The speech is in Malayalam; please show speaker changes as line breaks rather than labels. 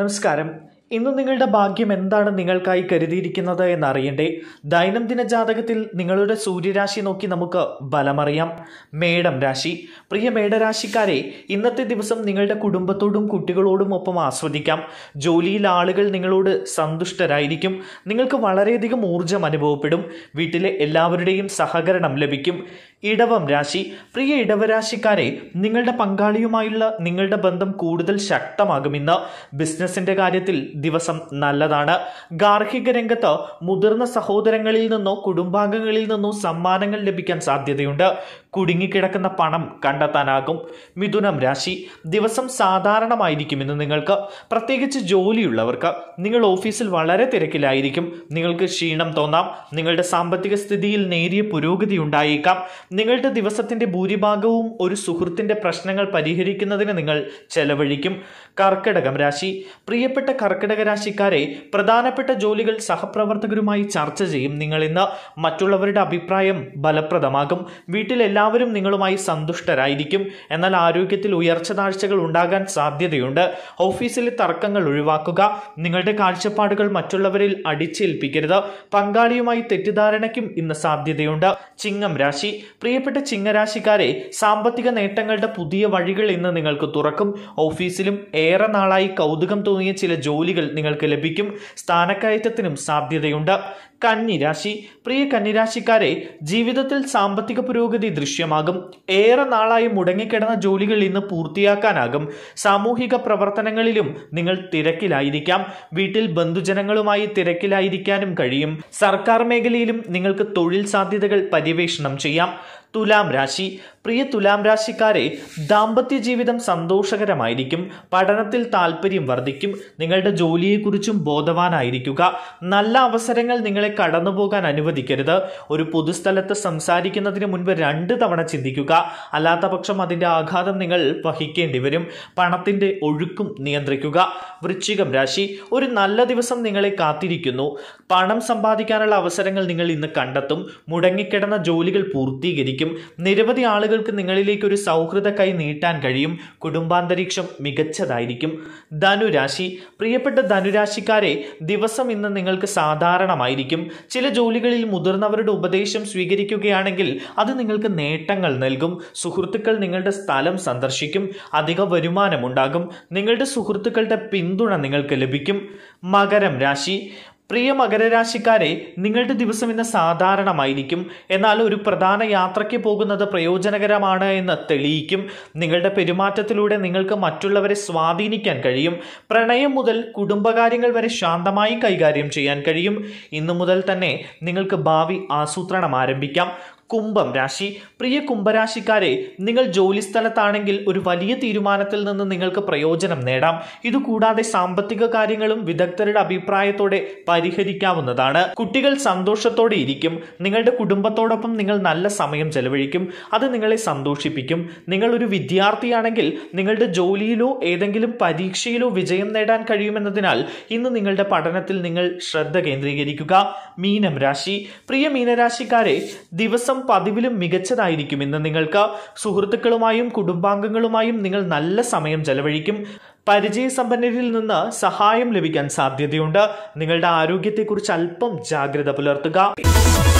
നമസ്കാരം ഇന്ന് നിങ്ങളുടെ ഭാഗ്യം എന്താണ് നിങ്ങൾക്കായി കരുതിയിരിക്കുന്നത് എന്നറിയണ്ടേ ദൈനംദിന ജാതകത്തിൽ നിങ്ങളുടെ സൂര്യരാശി നോക്കി നമുക്ക് ബലമറിയാം മേടം രാശി പ്രിയ മേടരാശിക്കാരെ ഇന്നത്തെ ദിവസം നിങ്ങളുടെ കുടുംബത്തോടും കുട്ടികളോടും ഒപ്പം ആസ്വദിക്കാം ജോലിയിൽ ആളുകൾ നിങ്ങളോട് സന്തുഷ്ടരായിരിക്കും നിങ്ങൾക്ക് വളരെയധികം ഊർജം അനുഭവപ്പെടും വീട്ടിലെ എല്ലാവരുടെയും സഹകരണം ലഭിക്കും ഇടവം രാശി പ്രിയ ഇടവരാശിക്കാരെ നിങ്ങളുടെ പങ്കാളിയുമായുള്ള നിങ്ങളുടെ ബന്ധം കൂടുതൽ ശക്തമാകുമെന്ന് ബിസിനസിന്റെ കാര്യത്തിൽ ദിവസം നല്ലതാണ് ഗാർഹിക രംഗത്ത് മുതിർന്ന സഹോദരങ്ങളിൽ നിന്നോ കുടുംബാംഗങ്ങളിൽ നിന്നോ സമ്മാനങ്ങൾ ലഭിക്കാൻ സാധ്യതയുണ്ട് കുടുങ്ങിക്കിടക്കുന്ന പണം കണ്ടെത്താനാകും മിഥുനം രാശി ദിവസം സാധാരണമായിരിക്കുമെന്ന് നിങ്ങൾക്ക് പ്രത്യേകിച്ച് ജോലിയുള്ളവർക്ക് നിങ്ങൾ ഓഫീസിൽ വളരെ തിരക്കിലായിരിക്കും നിങ്ങൾക്ക് ക്ഷീണം തോന്നാം നിങ്ങളുടെ സാമ്പത്തിക സ്ഥിതിയിൽ നേരിയ പുരോഗതി ഉണ്ടായേക്കാം നിങ്ങളുടെ ദിവസത്തിൻ്റെ ഭൂരിഭാഗവും ഒരു സുഹൃത്തിൻ്റെ പ്രശ്നങ്ങൾ പരിഹരിക്കുന്നതിന് നിങ്ങൾ ചെലവഴിക്കും കർക്കിടകം രാശി പ്രിയപ്പെട്ട കർക്കിടക രാശിക്കാരെ പ്രധാനപ്പെട്ട ജോലികൾ സഹപ്രവർത്തകരുമായി ചർച്ച ചെയ്യും നിങ്ങൾ ഇന്ന് മറ്റുള്ളവരുടെ അഭിപ്രായം ഫലപ്രദമാകും വീട്ടിലെല്ലാ എല്ലാവരും നിങ്ങളുമായി സന്തുഷ്ടരായിരിക്കും എന്നാൽ ആരോഗ്യത്തിൽ ഉയർച്ച താഴ്ചകൾ ഉണ്ടാകാൻ സാധ്യതയുണ്ട് ഓഫീസിലെ തർക്കങ്ങൾ ഒഴിവാക്കുക നിങ്ങളുടെ കാഴ്ചപ്പാടുകൾ മറ്റുള്ളവരിൽ അടിച്ചേൽപ്പിക്കരുത് പങ്കാളിയുമായി തെറ്റിദ്ധാരണയ്ക്കും ഇന്ന് സാധ്യതയുണ്ട് ചിങ്ങം രാശി പ്രിയപ്പെട്ട ചിങ്ങരാശിക്കാരെ സാമ്പത്തിക നേട്ടങ്ങളുടെ പുതിയ വഴികൾ ഇന്ന് നിങ്ങൾക്ക് തുറക്കും ഓഫീസിലും ഏറെ നാളായി കൗതുകം തോന്നിയ ചില ജോലികൾ നിങ്ങൾക്ക് ലഭിക്കും സ്ഥാനക്കയറ്റത്തിനും സാധ്യതയുണ്ട് കന്നിരാശി പ്രിയ കന്നിരാശിക്കാരെ ജീവിതത്തിൽ സാമ്പത്തിക പുരോഗതി ദൃശ്യം ദൃശ്യമാകും ഏറെ നാളായി മുടങ്ങിക്കിടന്ന ജോലികൾ ഇന്ന് പൂർത്തിയാക്കാനാകും സാമൂഹിക പ്രവർത്തനങ്ങളിലും നിങ്ങൾ തിരക്കിലായിരിക്കാം വീട്ടിൽ ബന്ധുജനങ്ങളുമായി തിരക്കിലായിരിക്കാനും കഴിയും സർക്കാർ മേഖലയിലും നിങ്ങൾക്ക് തൊഴിൽ സാധ്യതകൾ പര്യവേഷണം ചെയ്യാം തുലാം രാശി പ്രിയ തുലാം രാശിക്കാരെ ദാമ്പത്യ ജീവിതം സന്തോഷകരമായിരിക്കും പഠനത്തിൽ താല്പര്യം വർദ്ധിക്കും നിങ്ങളുടെ ജോലിയെക്കുറിച്ചും ബോധവാനായിരിക്കുക നല്ല അവസരങ്ങൾ നിങ്ങളെ കടന്നുപോകാൻ അനുവദിക്കരുത് ഒരു പൊതുസ്ഥലത്ത് സംസാരിക്കുന്നതിന് മുൻപ് രണ്ട് തവണ ചിന്തിക്കുക അല്ലാത്തപക്ഷം അതിൻ്റെ ആഘാതം നിങ്ങൾ വഹിക്കേണ്ടി വരും പണത്തിൻ്റെ ഒഴുക്കും നിയന്ത്രിക്കുക വൃശ്ചികം രാശി ഒരു നല്ല ദിവസം നിങ്ങളെ കാത്തിരിക്കുന്നു പണം സമ്പാദിക്കാനുള്ള അവസരങ്ങൾ നിങ്ങൾ ഇന്ന് കണ്ടെത്തും മുടങ്ങിക്കിടന്ന ജോലികൾ പൂർത്തീകരിക്കും നിരവധി ആളുകൾക്ക് നിങ്ങളിലേക്ക് ഒരു സൗഹൃദ കൈ നീട്ടാൻ കഴിയും കുടുംബാന്തരീക്ഷം മികച്ചതായിരിക്കും ധനുരാശി പ്രിയപ്പെട്ട ധനുരാശിക്കാരെ ദിവസം ഇന്ന് നിങ്ങൾക്ക് സാധാരണമായിരിക്കും ചില ജോലികളിൽ മുതിർന്നവരുടെ ഉപദേശം സ്വീകരിക്കുകയാണെങ്കിൽ അത് നിങ്ങൾക്ക് നേട്ടങ്ങൾ നൽകും സുഹൃത്തുക്കൾ നിങ്ങളുടെ സ്ഥലം സന്ദർശിക്കും അധിക വരുമാനമുണ്ടാകും നിങ്ങളുടെ സുഹൃത്തുക്കളുടെ പിന്തുണ നിങ്ങൾക്ക് ലഭിക്കും മകരം രാശി പ്രിയ മകരരാശിക്കാരെ നിങ്ങളുടെ ദിവസം ഇന്ന് സാധാരണമായിരിക്കും എന്നാൽ ഒരു പ്രധാന യാത്രയ്ക്ക് പോകുന്നത് പ്രയോജനകരമാണ് എന്ന് തെളിയിക്കും നിങ്ങളുടെ പെരുമാറ്റത്തിലൂടെ നിങ്ങൾക്ക് മറ്റുള്ളവരെ സ്വാധീനിക്കാൻ കഴിയും പ്രണയം മുതൽ കുടുംബകാര്യങ്ങൾ വരെ ശാന്തമായി കൈകാര്യം ചെയ്യാൻ കഴിയും ഇന്നു മുതൽ തന്നെ നിങ്ങൾക്ക് ഭാവി ആസൂത്രണം ആരംഭിക്കാം കുംഭം രാശി പ്രിയ കുംഭരാശിക്കാരെ നിങ്ങൾ ജോലി സ്ഥലത്താണെങ്കിൽ ഒരു വലിയ തീരുമാനത്തിൽ നിന്ന് നിങ്ങൾക്ക് പ്രയോജനം നേടാം ഇതുകൂടാതെ സാമ്പത്തിക കാര്യങ്ങളും വിദഗ്ധരുടെ അഭിപ്രായത്തോടെ പരിഹരിക്കാവുന്നതാണ് കുട്ടികൾ സന്തോഷത്തോടെ ഇരിക്കും നിങ്ങളുടെ കുടുംബത്തോടൊപ്പം നിങ്ങൾ നല്ല സമയം ചെലവഴിക്കും അത് നിങ്ങളെ സന്തോഷിപ്പിക്കും നിങ്ങൾ ഒരു വിദ്യാർത്ഥിയാണെങ്കിൽ നിങ്ങളുടെ ജോലിയിലോ ഏതെങ്കിലും പരീക്ഷയിലോ വിജയം നേടാൻ കഴിയുമെന്നതിനാൽ ഇന്ന് നിങ്ങളുടെ പഠനത്തിൽ നിങ്ങൾ ശ്രദ്ധ കേന്ദ്രീകരിക്കുക മീനം രാശി പ്രിയ മീനരാശിക്കാരെ ദിവസം ദിവസം പതിവിലും മികച്ചതായിരിക്കും ഇന്ന് നിങ്ങൾക്ക് സുഹൃത്തുക്കളുമായും കുടുംബാംഗങ്ങളുമായും നിങ്ങൾ നല്ല സമയം ചെലവഴിക്കും പരിചയസമ്പന്നരിൽ നിന്ന് സഹായം ലഭിക്കാൻ സാധ്യതയുണ്ട് നിങ്ങളുടെ ആരോഗ്യത്തെക്കുറിച്ച് അല്പം ജാഗ്രത പുലർത്തുക